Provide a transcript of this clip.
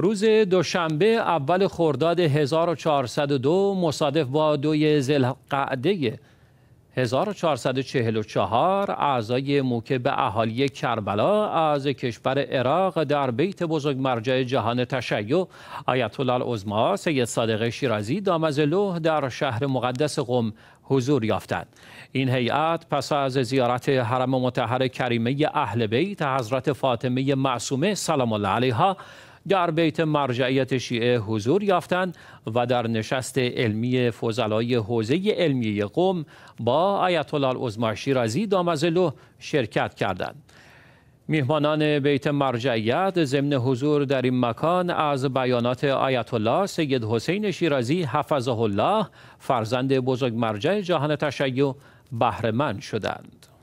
روز دوشنبه اول خرداد 1402 مصادف با دوی زلقعده 1444 اعضای موکب اهالی کربلا از کشور عراق در بیت بزرگ مرجع جهان تشیع آیت الله العظما سید صادق شیرازی دامزلوه در شهر مقدس قم حضور یافتند این هیئت پس از زیارت حرم مطهر کریمه اهل بیت حضرت فاطمه معصومه سلام الله علیها در بیت مرجعیت شیعه حضور یافتند و در نشست علمی فضلای حوزه علمی قوم با آیت الله عظما شیرازی دامزلو شرکت کردند. میهمانان بیت مرجعیت ضمن حضور در این مکان از بیانات آیت الله سید حسین شیرازی حفظه الله فرزند بزرگ مرجع جهان تشیع بهرهمند شدند.